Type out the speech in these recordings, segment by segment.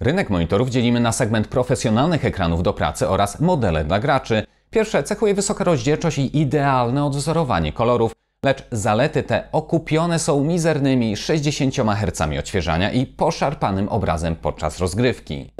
Rynek monitorów dzielimy na segment profesjonalnych ekranów do pracy oraz modele dla graczy. Pierwsze cechuje wysoka rozdzielczość i idealne odwzorowanie kolorów, lecz zalety te okupione są mizernymi 60 Hz odświeżania i poszarpanym obrazem podczas rozgrywki.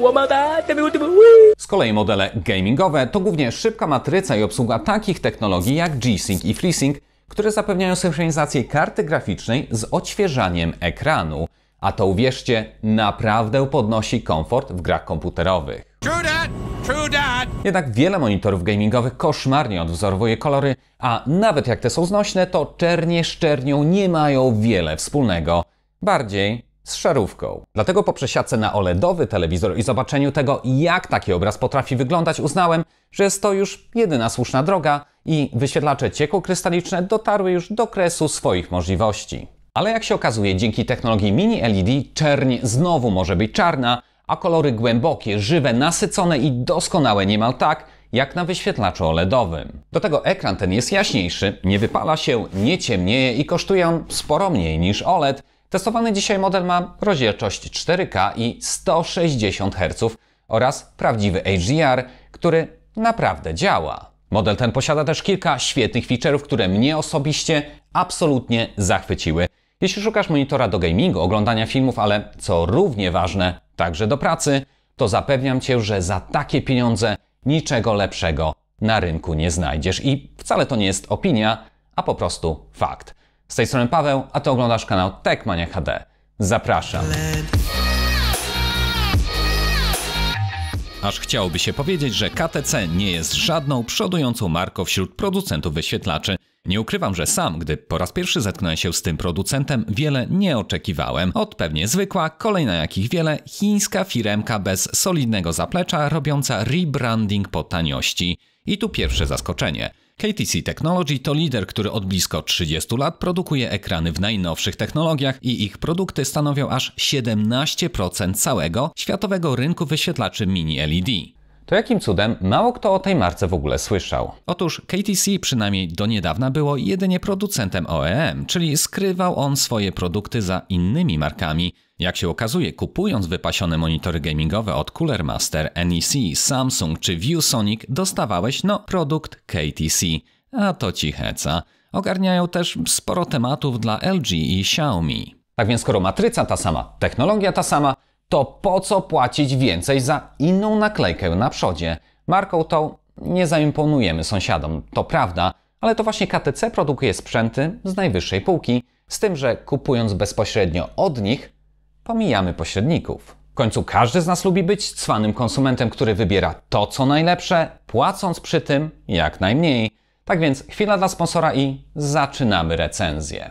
Z kolei modele gamingowe to głównie szybka matryca i obsługa takich technologii jak G-Sync i FreeSync, które zapewniają synchronizację karty graficznej z odświeżaniem ekranu a to uwierzcie, naprawdę podnosi komfort w grach komputerowych. True that, true that. Jednak wiele monitorów gamingowych koszmarnie odwzorowuje kolory, a nawet jak te są znośne, to czernie z czernią nie mają wiele wspólnego. Bardziej z szarówką. Dlatego po przesiadce na OLEDowy telewizor i zobaczeniu tego, jak taki obraz potrafi wyglądać, uznałem, że jest to już jedyna słuszna droga i wyświetlacze ciekłokrystaliczne dotarły już do kresu swoich możliwości. Ale jak się okazuje, dzięki technologii mini LED czerń znowu może być czarna, a kolory głębokie, żywe, nasycone i doskonałe niemal tak, jak na wyświetlaczu OLEDowym. Do tego ekran ten jest jaśniejszy, nie wypala się, nie ciemnieje i kosztuje on sporo mniej niż OLED. Testowany dzisiaj model ma rozdzielczość 4K i 160 Hz oraz prawdziwy HDR, który naprawdę działa. Model ten posiada też kilka świetnych feature'ów, które mnie osobiście absolutnie zachwyciły, jeśli szukasz monitora do gamingu, oglądania filmów, ale co równie ważne, także do pracy, to zapewniam Cię, że za takie pieniądze niczego lepszego na rynku nie znajdziesz. I wcale to nie jest opinia, a po prostu fakt. Z tej strony Paweł, a Ty oglądasz kanał Techmania HD. Zapraszam. Aż chciałoby się powiedzieć, że KTC nie jest żadną przodującą marką wśród producentów wyświetlaczy – nie ukrywam, że sam, gdy po raz pierwszy zetknąłem się z tym producentem, wiele nie oczekiwałem. Od pewnie zwykła, kolejna jakich wiele, chińska firemka bez solidnego zaplecza robiąca rebranding po taniości. I tu pierwsze zaskoczenie. KTC Technology to lider, który od blisko 30 lat produkuje ekrany w najnowszych technologiach i ich produkty stanowią aż 17% całego światowego rynku wyświetlaczy mini LED to jakim cudem mało kto o tej marce w ogóle słyszał? Otóż KTC przynajmniej do niedawna było jedynie producentem OEM, czyli skrywał on swoje produkty za innymi markami. Jak się okazuje, kupując wypasione monitory gamingowe od Cooler Master, NEC, Samsung czy ViewSonic, dostawałeś no produkt KTC. A to ci heca. Ogarniają też sporo tematów dla LG i Xiaomi. Tak więc skoro matryca ta sama, technologia ta sama, to po co płacić więcej za inną naklejkę na przodzie? Marką tą nie zaimponujemy sąsiadom, to prawda, ale to właśnie KTC produkuje sprzęty z najwyższej półki, z tym, że kupując bezpośrednio od nich, pomijamy pośredników. W końcu każdy z nas lubi być cwanym konsumentem, który wybiera to, co najlepsze, płacąc przy tym jak najmniej. Tak więc chwila dla sponsora i zaczynamy recenzję.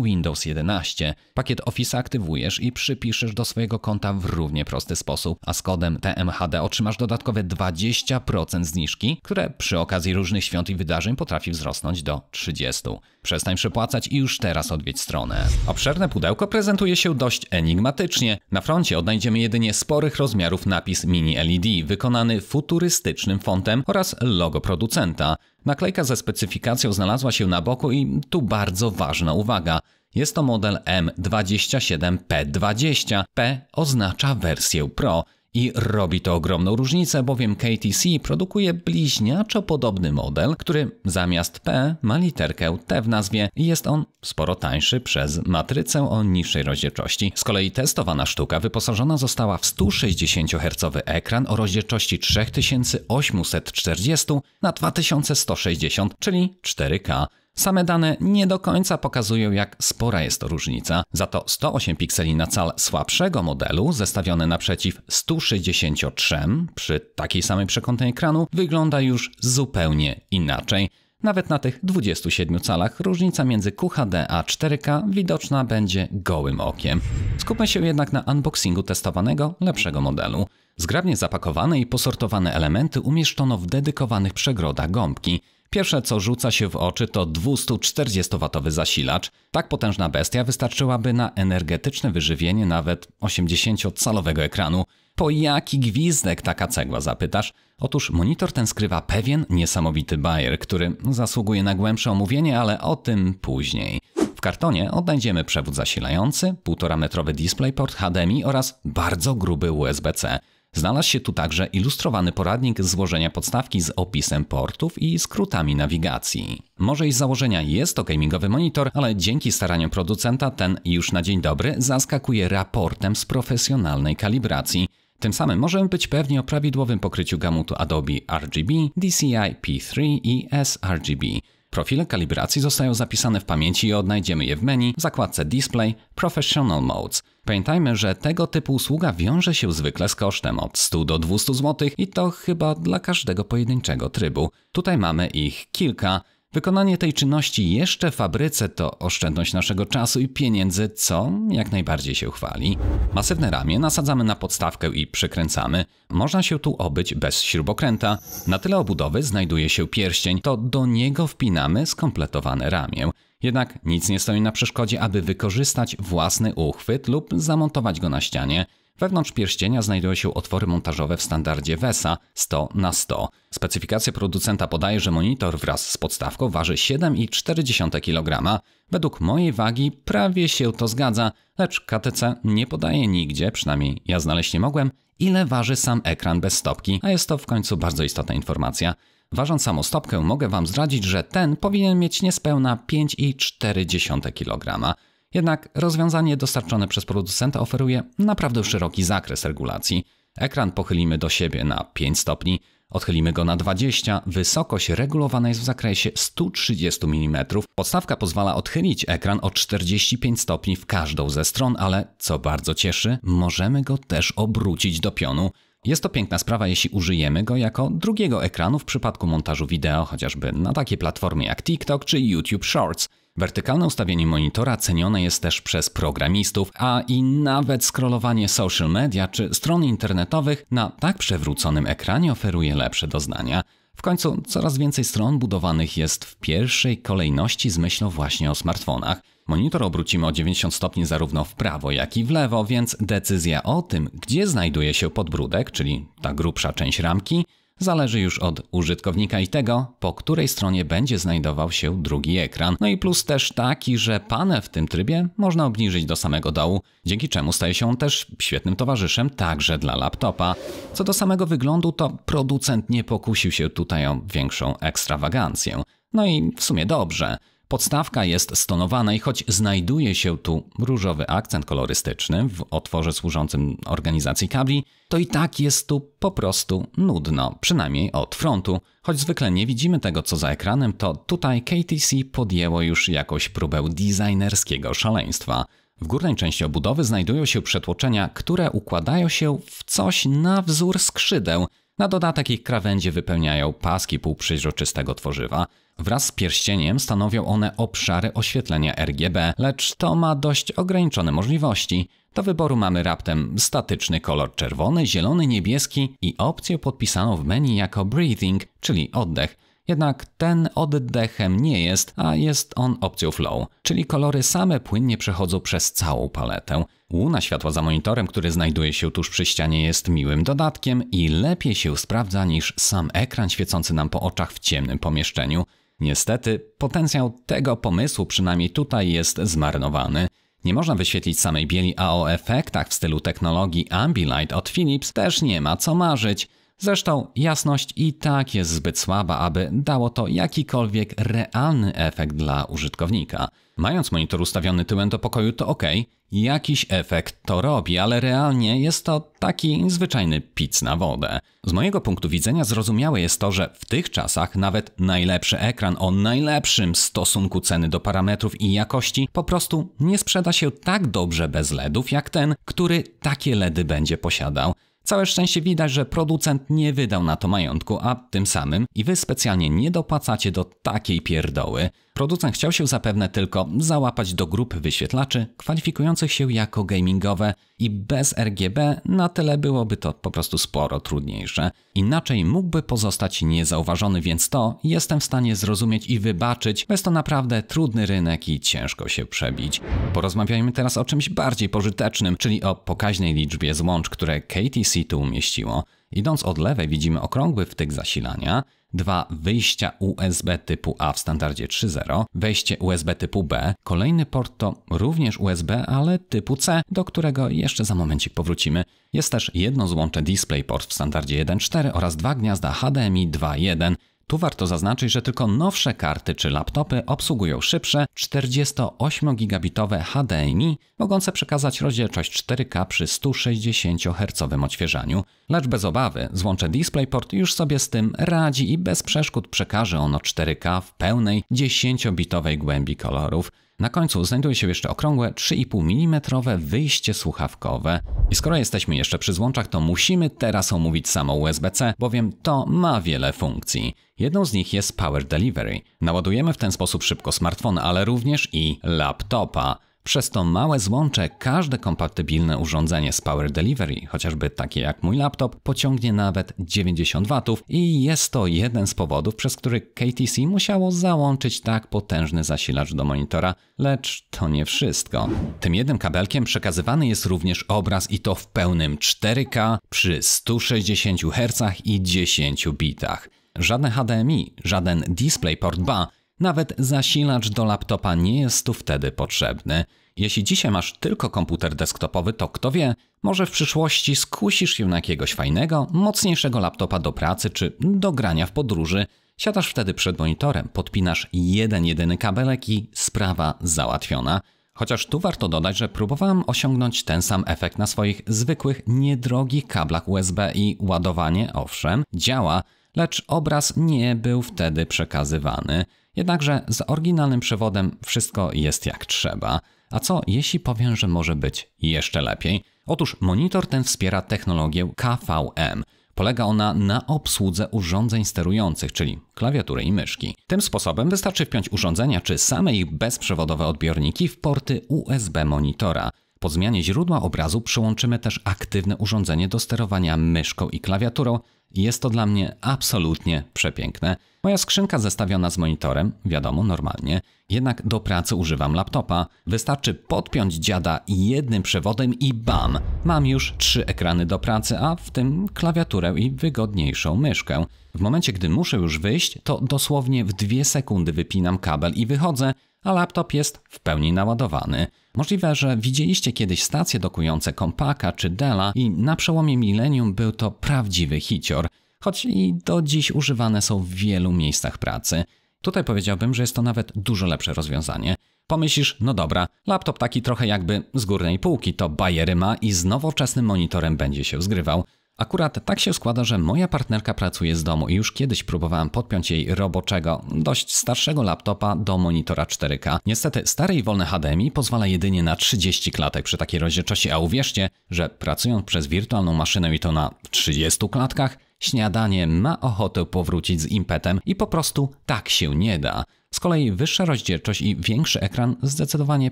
Windows 11. Pakiet Office aktywujesz i przypiszesz do swojego konta w równie prosty sposób, a z kodem TMHD otrzymasz dodatkowe 20% zniżki, które przy okazji różnych świąt i wydarzeń potrafi wzrosnąć do 30%. Przestań przepłacać i już teraz odwiedź stronę. Obszerne pudełko prezentuje się dość enigmatycznie. Na froncie odnajdziemy jedynie sporych rozmiarów napis mini LED, wykonany futurystycznym fontem oraz logo producenta. Naklejka ze specyfikacją znalazła się na boku i tu bardzo ważna uwaga. Jest to model M27P20. P oznacza wersję Pro. I robi to ogromną różnicę, bowiem KTC produkuje bliźniaczo podobny model, który zamiast P ma literkę T w nazwie i jest on sporo tańszy przez matrycę o niższej rozdzielczości. Z kolei testowana sztuka wyposażona została w 160 Hz ekran o rozdzielczości 3840 na 2160, czyli 4K. Same dane nie do końca pokazują, jak spora jest to różnica. Za to 108 pikseli na cal słabszego modelu, zestawione naprzeciw 163 przy takiej samej przekątnej ekranu, wygląda już zupełnie inaczej. Nawet na tych 27 calach różnica między QHD a 4K widoczna będzie gołym okiem. Skupmy się jednak na unboxingu testowanego, lepszego modelu. Zgrabnie zapakowane i posortowane elementy umieszczono w dedykowanych przegrodach gąbki. Pierwsze co rzuca się w oczy to 240 watowy zasilacz. Tak potężna bestia wystarczyłaby na energetyczne wyżywienie nawet 80-calowego ekranu. Po jaki gwizdek taka cegła zapytasz? Otóż monitor ten skrywa pewien niesamowity bajer, który zasługuje na głębsze omówienie, ale o tym później. W kartonie odnajdziemy przewód zasilający, 1,5-metrowy DisplayPort HDMI oraz bardzo gruby USB-C. Znalazł się tu także ilustrowany poradnik złożenia podstawki z opisem portów i skrótami nawigacji. Może i z założenia jest to gamingowy monitor, ale dzięki staraniom producenta ten już na dzień dobry zaskakuje raportem z profesjonalnej kalibracji. Tym samym możemy być pewni o prawidłowym pokryciu gamutu Adobe RGB, DCI P3 i sRGB. Profile kalibracji zostają zapisane w pamięci i odnajdziemy je w menu w zakładce Display Professional Modes. Pamiętajmy, że tego typu usługa wiąże się zwykle z kosztem od 100 do 200 zł i to chyba dla każdego pojedynczego trybu. Tutaj mamy ich kilka. Wykonanie tej czynności jeszcze w fabryce to oszczędność naszego czasu i pieniędzy, co jak najbardziej się chwali. Masywne ramię nasadzamy na podstawkę i przykręcamy. Można się tu obyć bez śrubokręta. Na tyle obudowy znajduje się pierścień, to do niego wpinamy skompletowane ramię. Jednak nic nie stoi na przeszkodzie, aby wykorzystać własny uchwyt lub zamontować go na ścianie. Wewnątrz pierścienia znajdują się otwory montażowe w standardzie VESA 100 na 100. Specyfikacja producenta podaje, że monitor wraz z podstawką waży 7,4 kg. Według mojej wagi prawie się to zgadza, lecz KTC nie podaje nigdzie, przynajmniej ja znaleźć nie mogłem, ile waży sam ekran bez stopki, a jest to w końcu bardzo istotna informacja. Ważąc samą stopkę, mogę Wam zdradzić, że ten powinien mieć niespełna 5,4 kg. Jednak rozwiązanie dostarczone przez producenta oferuje naprawdę szeroki zakres regulacji. Ekran pochylimy do siebie na 5 stopni, odchylimy go na 20, wysokość regulowana jest w zakresie 130 mm. Podstawka pozwala odchylić ekran o 45 stopni w każdą ze stron, ale co bardzo cieszy, możemy go też obrócić do pionu. Jest to piękna sprawa, jeśli użyjemy go jako drugiego ekranu w przypadku montażu wideo, chociażby na takie platformy jak TikTok czy YouTube Shorts. Wertykalne ustawienie monitora cenione jest też przez programistów, a i nawet scrollowanie social media czy stron internetowych na tak przewróconym ekranie oferuje lepsze doznania. W końcu coraz więcej stron budowanych jest w pierwszej kolejności z myślą właśnie o smartfonach. Monitor obrócimy o 90 stopni zarówno w prawo, jak i w lewo, więc decyzja o tym, gdzie znajduje się podbródek, czyli ta grubsza część ramki, zależy już od użytkownika i tego, po której stronie będzie znajdował się drugi ekran. No i plus też taki, że pane w tym trybie można obniżyć do samego dołu, dzięki czemu staje się on też świetnym towarzyszem także dla laptopa. Co do samego wyglądu, to producent nie pokusił się tutaj o większą ekstrawagancję. No i w sumie dobrze. Podstawka jest stonowana i choć znajduje się tu różowy akcent kolorystyczny w otworze służącym organizacji kabli, to i tak jest tu po prostu nudno, przynajmniej od frontu. Choć zwykle nie widzimy tego co za ekranem, to tutaj KTC podjęło już jakąś próbę designerskiego szaleństwa. W górnej części obudowy znajdują się przetłoczenia, które układają się w coś na wzór skrzydeł, na dodatek ich krawędzie wypełniają paski półprzeźroczystego tworzywa. Wraz z pierścieniem stanowią one obszary oświetlenia RGB, lecz to ma dość ograniczone możliwości. Do wyboru mamy raptem statyczny kolor czerwony, zielony, niebieski i opcję podpisaną w menu jako breathing, czyli oddech. Jednak ten oddechem nie jest, a jest on opcją flow, czyli kolory same płynnie przechodzą przez całą paletę. Łuna światła za monitorem, który znajduje się tuż przy ścianie jest miłym dodatkiem i lepiej się sprawdza niż sam ekran świecący nam po oczach w ciemnym pomieszczeniu. Niestety, potencjał tego pomysłu przynajmniej tutaj jest zmarnowany. Nie można wyświetlić samej bieli, a o efektach w stylu technologii Ambilight od Philips też nie ma co marzyć. Zresztą jasność i tak jest zbyt słaba, aby dało to jakikolwiek realny efekt dla użytkownika. Mając monitor ustawiony tyłem do pokoju to ok, jakiś efekt to robi, ale realnie jest to taki zwyczajny piz na wodę. Z mojego punktu widzenia zrozumiałe jest to, że w tych czasach nawet najlepszy ekran o najlepszym stosunku ceny do parametrów i jakości po prostu nie sprzeda się tak dobrze bez LEDów jak ten, który takie LEDy będzie posiadał. Całe szczęście widać, że producent nie wydał na to majątku, a tym samym i wy specjalnie nie dopłacacie do takiej pierdoły. Producent chciał się zapewne tylko załapać do grup wyświetlaczy kwalifikujących się jako gamingowe i bez RGB na tyle byłoby to po prostu sporo trudniejsze. Inaczej mógłby pozostać niezauważony, więc to jestem w stanie zrozumieć i wybaczyć, Jest to naprawdę trudny rynek i ciężko się przebić. Porozmawiajmy teraz o czymś bardziej pożytecznym, czyli o pokaźnej liczbie złącz, które KTC tu umieściło. Idąc od lewej widzimy okrągły wtyk zasilania, dwa wyjścia USB typu A w standardzie 3.0, wejście USB typu B, kolejny port to również USB, ale typu C, do którego jeszcze za momencik powrócimy. Jest też jedno złącze DisplayPort w standardzie 1.4 oraz dwa gniazda HDMI 2.1, tu warto zaznaczyć, że tylko nowsze karty czy laptopy obsługują szybsze 48-gigabitowe HDMI, mogące przekazać rozdzielczość 4K przy 160-hercowym odświeżaniu. Lecz bez obawy, złącze DisplayPort już sobie z tym radzi i bez przeszkód przekaże ono 4K w pełnej 10-bitowej głębi kolorów. Na końcu znajduje się jeszcze okrągłe 3,5 mm wyjście słuchawkowe. I skoro jesteśmy jeszcze przy złączach, to musimy teraz omówić samo USB-C, bowiem to ma wiele funkcji. Jedną z nich jest Power Delivery. Naładujemy w ten sposób szybko smartfon, ale również i laptopa. Przez to małe złącze każde kompatybilne urządzenie z Power Delivery, chociażby takie jak mój laptop, pociągnie nawet 90 W i jest to jeden z powodów, przez który KTC musiało załączyć tak potężny zasilacz do monitora, lecz to nie wszystko. Tym jednym kabelkiem przekazywany jest również obraz i to w pełnym 4K przy 160 Hz i 10 bitach. Żadne HDMI, żaden DisplayPort 2, nawet zasilacz do laptopa nie jest tu wtedy potrzebny. Jeśli dzisiaj masz tylko komputer desktopowy, to kto wie, może w przyszłości skusisz się na jakiegoś fajnego, mocniejszego laptopa do pracy czy do grania w podróży. Siadasz wtedy przed monitorem, podpinasz jeden jedyny kabelek i sprawa załatwiona. Chociaż tu warto dodać, że próbowałem osiągnąć ten sam efekt na swoich zwykłych, niedrogich kablach USB i ładowanie, owszem, działa, lecz obraz nie był wtedy przekazywany. Jednakże z oryginalnym przewodem wszystko jest jak trzeba. A co jeśli powiem, że może być jeszcze lepiej? Otóż monitor ten wspiera technologię KVM. Polega ona na obsłudze urządzeń sterujących, czyli klawiatury i myszki. Tym sposobem wystarczy wpiąć urządzenia czy same ich bezprzewodowe odbiorniki w porty USB monitora. Po zmianie źródła obrazu przyłączymy też aktywne urządzenie do sterowania myszką i klawiaturą. Jest to dla mnie absolutnie przepiękne. Moja skrzynka zestawiona z monitorem, wiadomo, normalnie, jednak do pracy używam laptopa. Wystarczy podpiąć dziada jednym przewodem i bam! Mam już trzy ekrany do pracy, a w tym klawiaturę i wygodniejszą myszkę. W momencie, gdy muszę już wyjść, to dosłownie w dwie sekundy wypinam kabel i wychodzę, a laptop jest w pełni naładowany. Możliwe, że widzieliście kiedyś stacje dokujące Kompaka czy Dela i na przełomie milenium był to prawdziwy hicior, choć i do dziś używane są w wielu miejscach pracy. Tutaj powiedziałbym, że jest to nawet dużo lepsze rozwiązanie. Pomyślisz, no dobra, laptop taki trochę jakby z górnej półki to bajery ma i z nowoczesnym monitorem będzie się zgrywał. Akurat tak się składa, że moja partnerka pracuje z domu i już kiedyś próbowałem podpiąć jej roboczego, dość starszego laptopa do monitora 4K. Niestety starej wolne HDMI pozwala jedynie na 30 klatek przy takiej rozdzielczości, a uwierzcie, że pracując przez wirtualną maszynę i to na 30 klatkach, śniadanie ma ochotę powrócić z impetem i po prostu tak się nie da. Z kolei wyższa rozdzielczość i większy ekran zdecydowanie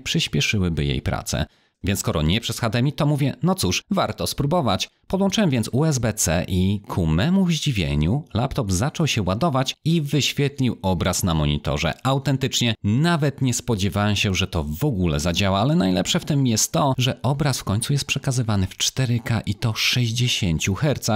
przyspieszyłyby jej pracę. Więc skoro nie przez HDMI, to mówię, no cóż, warto spróbować. Podłączyłem więc USB-C i ku memu zdziwieniu laptop zaczął się ładować i wyświetlił obraz na monitorze. Autentycznie nawet nie spodziewałem się, że to w ogóle zadziała, ale najlepsze w tym jest to, że obraz w końcu jest przekazywany w 4K i to 60 Hz.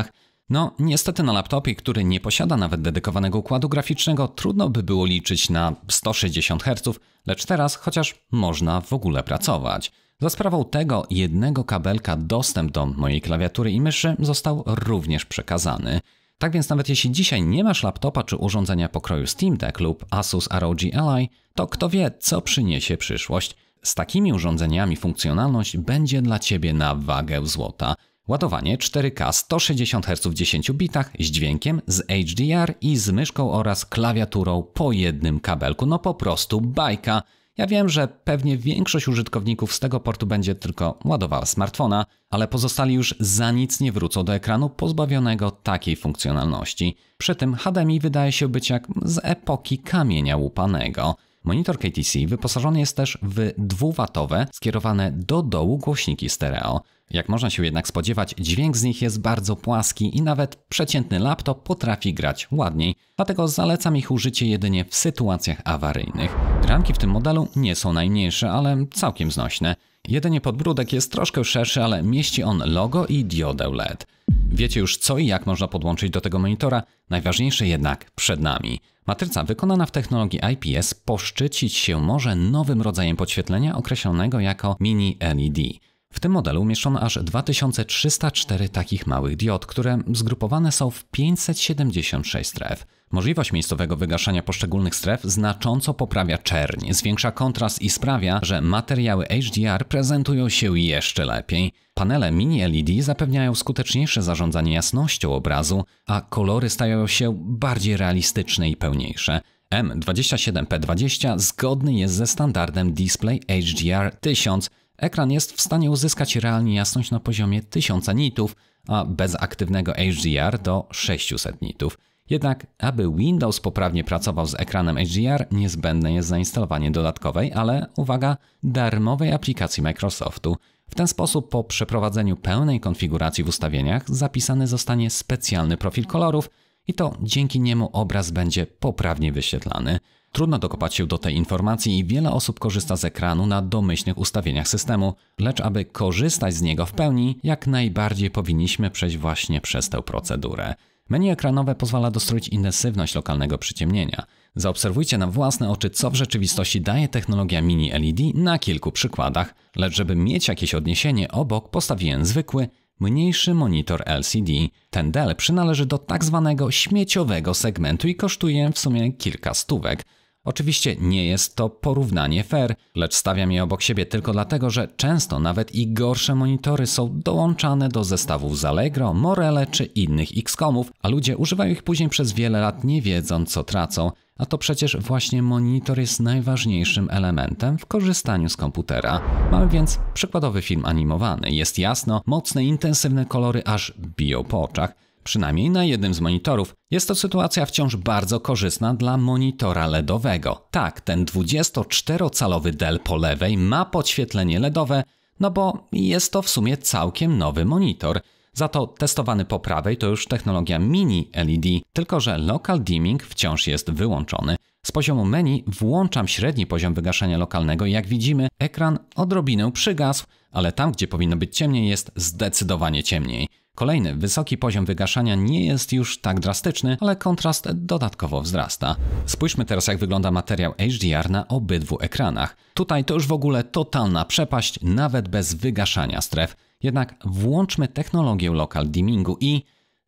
No, niestety na laptopie, który nie posiada nawet dedykowanego układu graficznego, trudno by było liczyć na 160 Hz, lecz teraz chociaż można w ogóle pracować. Za sprawą tego jednego kabelka dostęp do mojej klawiatury i myszy został również przekazany. Tak więc nawet jeśli dzisiaj nie masz laptopa czy urządzenia pokroju Steam Deck lub Asus ROG Ally, to kto wie, co przyniesie przyszłość. Z takimi urządzeniami funkcjonalność będzie dla Ciebie na wagę złota. Ładowanie 4K 160 Hz w 10 bitach z dźwiękiem, z HDR i z myszką oraz klawiaturą po jednym kabelku. No po prostu bajka. Ja wiem, że pewnie większość użytkowników z tego portu będzie tylko ładowała smartfona, ale pozostali już za nic nie wrócą do ekranu pozbawionego takiej funkcjonalności. Przy tym HDMI wydaje się być jak z epoki kamienia łupanego. Monitor KTC wyposażony jest też w 2W skierowane do dołu głośniki stereo. Jak można się jednak spodziewać, dźwięk z nich jest bardzo płaski i nawet przeciętny laptop potrafi grać ładniej, dlatego zalecam ich użycie jedynie w sytuacjach awaryjnych. Ramki w tym modelu nie są najmniejsze, ale całkiem znośne. Jedynie podbródek jest troszkę szerszy, ale mieści on logo i diodę LED. Wiecie już co i jak można podłączyć do tego monitora, najważniejsze jednak przed nami. Matryca wykonana w technologii IPS poszczycić się może nowym rodzajem podświetlenia określonego jako mini LED. W tym modelu umieszczono aż 2304 takich małych diod, które zgrupowane są w 576 stref. Możliwość miejscowego wygaszania poszczególnych stref znacząco poprawia czerń, zwiększa kontrast i sprawia, że materiały HDR prezentują się jeszcze lepiej. Panele mini LED zapewniają skuteczniejsze zarządzanie jasnością obrazu, a kolory stają się bardziej realistyczne i pełniejsze. M27P20 zgodny jest ze standardem Display HDR 1000 Ekran jest w stanie uzyskać realnie jasność na poziomie 1000 nitów, a bez aktywnego HDR do 600 nitów. Jednak, aby Windows poprawnie pracował z ekranem HDR, niezbędne jest zainstalowanie dodatkowej, ale uwaga, darmowej aplikacji Microsoftu. W ten sposób po przeprowadzeniu pełnej konfiguracji w ustawieniach zapisany zostanie specjalny profil kolorów, i to dzięki niemu obraz będzie poprawnie wyświetlany. Trudno dokopać się do tej informacji i wiele osób korzysta z ekranu na domyślnych ustawieniach systemu, lecz aby korzystać z niego w pełni, jak najbardziej powinniśmy przejść właśnie przez tę procedurę. Menu ekranowe pozwala dostroić intensywność lokalnego przyciemnienia. Zaobserwujcie na własne oczy, co w rzeczywistości daje technologia mini LED na kilku przykładach, lecz żeby mieć jakieś odniesienie, obok postawiłem zwykły, Mniejszy monitor LCD. Ten Dell przynależy do tak zwanego śmieciowego segmentu i kosztuje w sumie kilka stówek. Oczywiście nie jest to porównanie fair, lecz stawiam je obok siebie tylko dlatego, że często nawet i gorsze monitory są dołączane do zestawów z Allegro, Morele czy innych XCOMów, a ludzie używają ich później przez wiele lat nie wiedząc co tracą, a to przecież właśnie monitor jest najważniejszym elementem w korzystaniu z komputera. Mamy więc przykładowy film animowany. Jest jasno, mocne, intensywne kolory aż biją po oczach. Przynajmniej na jednym z monitorów jest to sytuacja wciąż bardzo korzystna dla monitora LEDowego. Tak, ten 24-calowy Dell po lewej ma podświetlenie LEDowe, no bo jest to w sumie całkiem nowy monitor. Za to testowany po prawej to już technologia mini LED, tylko że local dimming wciąż jest wyłączony. Z poziomu menu włączam średni poziom wygaszenia lokalnego i jak widzimy ekran odrobinę przygasł, ale tam gdzie powinno być ciemniej jest zdecydowanie ciemniej. Kolejny wysoki poziom wygaszania nie jest już tak drastyczny, ale kontrast dodatkowo wzrasta. Spójrzmy teraz jak wygląda materiał HDR na obydwu ekranach. Tutaj to już w ogóle totalna przepaść, nawet bez wygaszania stref. Jednak włączmy technologię local dimingu i...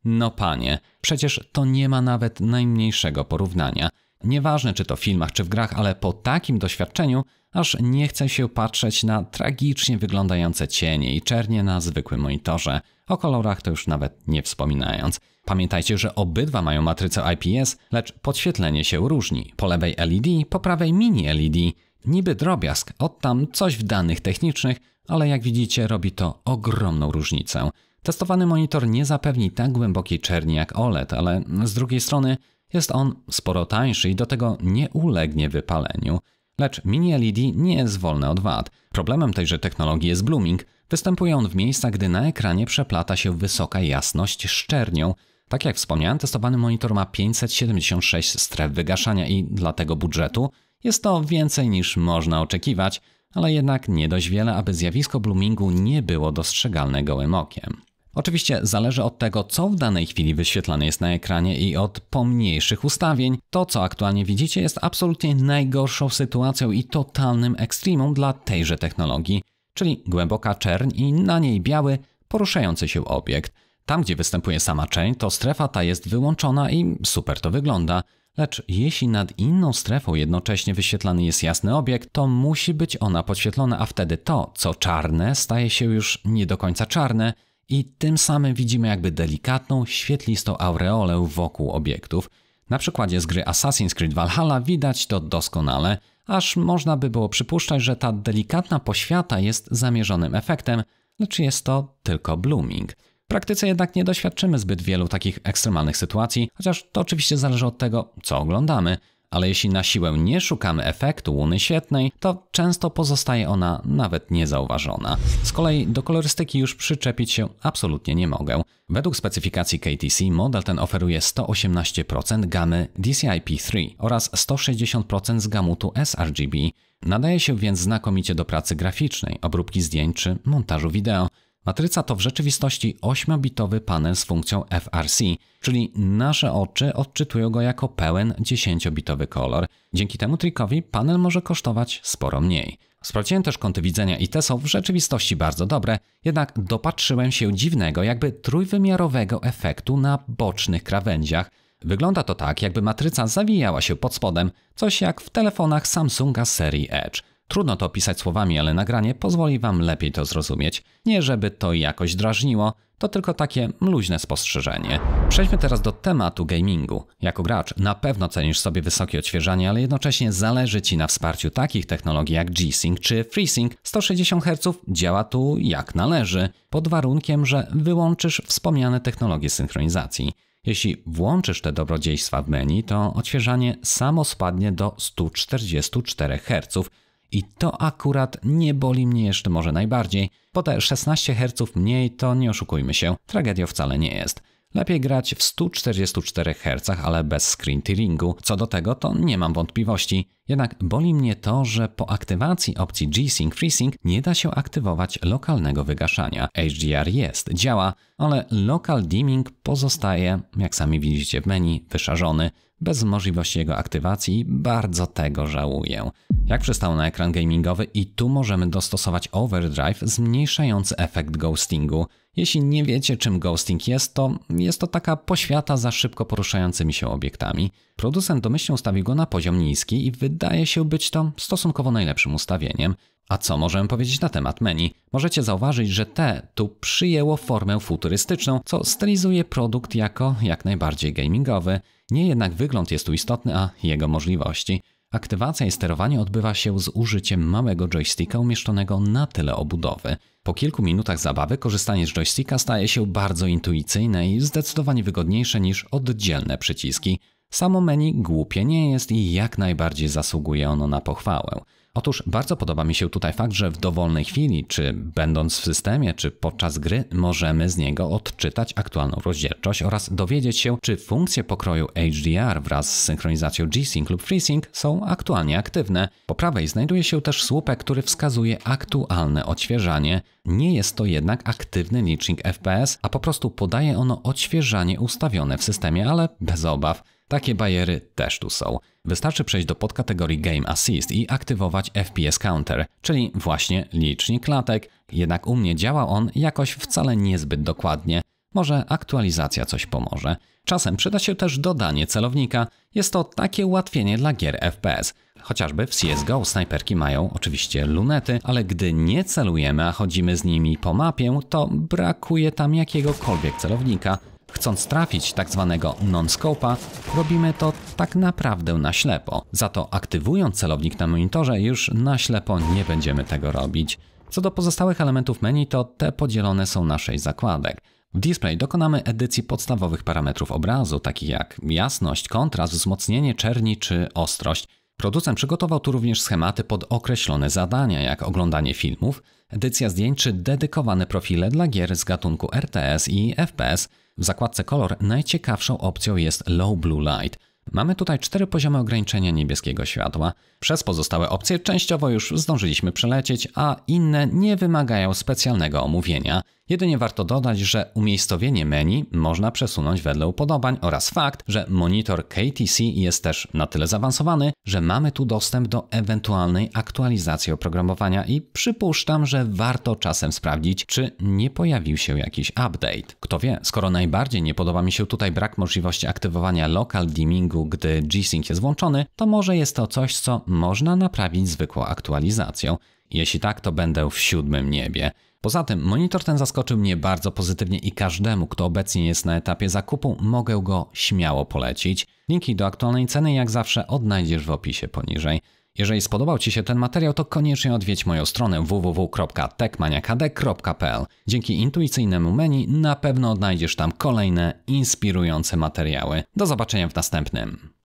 No panie, przecież to nie ma nawet najmniejszego porównania. Nieważne czy to w filmach czy w grach, ale po takim doświadczeniu aż nie chce się patrzeć na tragicznie wyglądające cienie i czernie na zwykłym monitorze. O kolorach to już nawet nie wspominając. Pamiętajcie, że obydwa mają matrycę IPS, lecz podświetlenie się różni. Po lewej LED, po prawej mini LED. Niby drobiazg, od tam coś w danych technicznych, ale jak widzicie robi to ogromną różnicę. Testowany monitor nie zapewni tak głębokiej czerni jak OLED, ale z drugiej strony jest on sporo tańszy i do tego nie ulegnie wypaleniu. Lecz mini-LED nie jest wolne od wad. Problemem tejże technologii jest blooming. Występuje on w miejscach, gdy na ekranie przeplata się wysoka jasność z Tak jak wspomniałem, testowany monitor ma 576 stref wygaszania i dla tego budżetu jest to więcej niż można oczekiwać, ale jednak nie dość wiele, aby zjawisko bloomingu nie było dostrzegalne gołym okiem. Oczywiście zależy od tego, co w danej chwili wyświetlane jest na ekranie i od pomniejszych ustawień. To, co aktualnie widzicie, jest absolutnie najgorszą sytuacją i totalnym ekstremum dla tejże technologii, czyli głęboka czern i na niej biały, poruszający się obiekt. Tam, gdzie występuje sama część, to strefa ta jest wyłączona i super to wygląda. Lecz jeśli nad inną strefą jednocześnie wyświetlany jest jasny obiekt, to musi być ona podświetlona, a wtedy to, co czarne, staje się już nie do końca czarne, i tym samym widzimy jakby delikatną, świetlistą aureolę wokół obiektów. Na przykładzie z gry Assassin's Creed Valhalla widać to doskonale, aż można by było przypuszczać, że ta delikatna poświata jest zamierzonym efektem, lecz jest to tylko blooming. W praktyce jednak nie doświadczymy zbyt wielu takich ekstremalnych sytuacji, chociaż to oczywiście zależy od tego, co oglądamy – ale jeśli na siłę nie szukamy efektu łuny świetnej, to często pozostaje ona nawet niezauważona. Z kolei do kolorystyki już przyczepić się absolutnie nie mogę. Według specyfikacji KTC model ten oferuje 118% gamy DCI-P3 oraz 160% z gamutu sRGB. Nadaje się więc znakomicie do pracy graficznej, obróbki zdjęć czy montażu wideo. Matryca to w rzeczywistości 8-bitowy panel z funkcją FRC, czyli nasze oczy odczytują go jako pełen 10-bitowy kolor. Dzięki temu trikowi panel może kosztować sporo mniej. Sprawdziłem też kąty widzenia i te są w rzeczywistości bardzo dobre, jednak dopatrzyłem się dziwnego, jakby trójwymiarowego efektu na bocznych krawędziach. Wygląda to tak, jakby matryca zawijała się pod spodem, coś jak w telefonach Samsunga serii Edge. Trudno to opisać słowami, ale nagranie pozwoli Wam lepiej to zrozumieć. Nie żeby to jakoś drażniło, to tylko takie luźne spostrzeżenie. Przejdźmy teraz do tematu gamingu. Jako gracz na pewno cenisz sobie wysokie odświeżanie, ale jednocześnie zależy Ci na wsparciu takich technologii jak G-Sync czy FreeSync. 160 Hz działa tu jak należy, pod warunkiem, że wyłączysz wspomniane technologie synchronizacji. Jeśli włączysz te dobrodziejstwa w menu, to odświeżanie samo spadnie do 144 Hz, i to akurat nie boli mnie jeszcze może najbardziej, bo te 16 Hz mniej to nie oszukujmy się, tragedią wcale nie jest. Lepiej grać w 144 Hz, ale bez screen tearingu. Co do tego to nie mam wątpliwości. Jednak boli mnie to, że po aktywacji opcji G-Sync FreeSync nie da się aktywować lokalnego wygaszania. HDR jest, działa, ale local dimming pozostaje, jak sami widzicie w menu, wyszarzony bez możliwości jego aktywacji, bardzo tego żałuję. Jak przystał na ekran gamingowy i tu możemy dostosować overdrive zmniejszający efekt ghostingu. Jeśli nie wiecie czym ghosting jest, to jest to taka poświata za szybko poruszającymi się obiektami. Producent domyślnie ustawił go na poziom niski i wydaje się być to stosunkowo najlepszym ustawieniem. A co możemy powiedzieć na temat menu? Możecie zauważyć, że T tu przyjęło formę futurystyczną, co stylizuje produkt jako jak najbardziej gamingowy. Nie jednak wygląd jest tu istotny, a jego możliwości. Aktywacja i sterowanie odbywa się z użyciem małego joysticka umieszczonego na tyle obudowy. Po kilku minutach zabawy korzystanie z joysticka staje się bardzo intuicyjne i zdecydowanie wygodniejsze niż oddzielne przyciski. Samo menu głupie nie jest i jak najbardziej zasługuje ono na pochwałę. Otóż bardzo podoba mi się tutaj fakt, że w dowolnej chwili, czy będąc w systemie, czy podczas gry, możemy z niego odczytać aktualną rozdzielczość oraz dowiedzieć się, czy funkcje pokroju HDR wraz z synchronizacją G-Sync lub FreeSync są aktualnie aktywne. Po prawej znajduje się też słupek, który wskazuje aktualne odświeżanie. Nie jest to jednak aktywny licznik FPS, a po prostu podaje ono odświeżanie ustawione w systemie, ale bez obaw. Takie bariery też tu są. Wystarczy przejść do podkategorii Game Assist i aktywować FPS Counter, czyli właśnie licznik klatek, jednak u mnie działa on jakoś wcale niezbyt dokładnie. Może aktualizacja coś pomoże. Czasem przyda się też dodanie celownika. Jest to takie ułatwienie dla gier FPS. Chociażby w CSGO snajperki mają oczywiście lunety, ale gdy nie celujemy, a chodzimy z nimi po mapie, to brakuje tam jakiegokolwiek celownika. Chcąc trafić tak zwanego non-scopa, robimy to tak naprawdę na ślepo. Za to aktywując celownik na monitorze już na ślepo nie będziemy tego robić. Co do pozostałych elementów menu, to te podzielone są na 6 zakładek. W display dokonamy edycji podstawowych parametrów obrazu, takich jak jasność, kontrast, wzmocnienie czerni czy ostrość. Producent przygotował tu również schematy pod określone zadania, jak oglądanie filmów, edycja zdjęć czy dedykowane profile dla gier z gatunku RTS i FPS, w zakładce kolor najciekawszą opcją jest Low Blue Light. Mamy tutaj cztery poziomy ograniczenia niebieskiego światła. Przez pozostałe opcje częściowo już zdążyliśmy przelecieć, a inne nie wymagają specjalnego omówienia. Jedynie warto dodać, że umiejscowienie menu można przesunąć wedle upodobań oraz fakt, że monitor KTC jest też na tyle zaawansowany, że mamy tu dostęp do ewentualnej aktualizacji oprogramowania i przypuszczam, że warto czasem sprawdzić, czy nie pojawił się jakiś update. Kto wie, skoro najbardziej nie podoba mi się tutaj brak możliwości aktywowania local dimingu, gdy G-Sync jest włączony, to może jest to coś, co można naprawić zwykłą aktualizacją. Jeśli tak, to będę w siódmym niebie. Poza tym monitor ten zaskoczył mnie bardzo pozytywnie i każdemu, kto obecnie jest na etapie zakupu, mogę go śmiało polecić. Linki do aktualnej ceny jak zawsze odnajdziesz w opisie poniżej. Jeżeli spodobał Ci się ten materiał, to koniecznie odwiedź moją stronę www.techmaniakd.pl. Dzięki intuicyjnemu menu na pewno odnajdziesz tam kolejne inspirujące materiały. Do zobaczenia w następnym.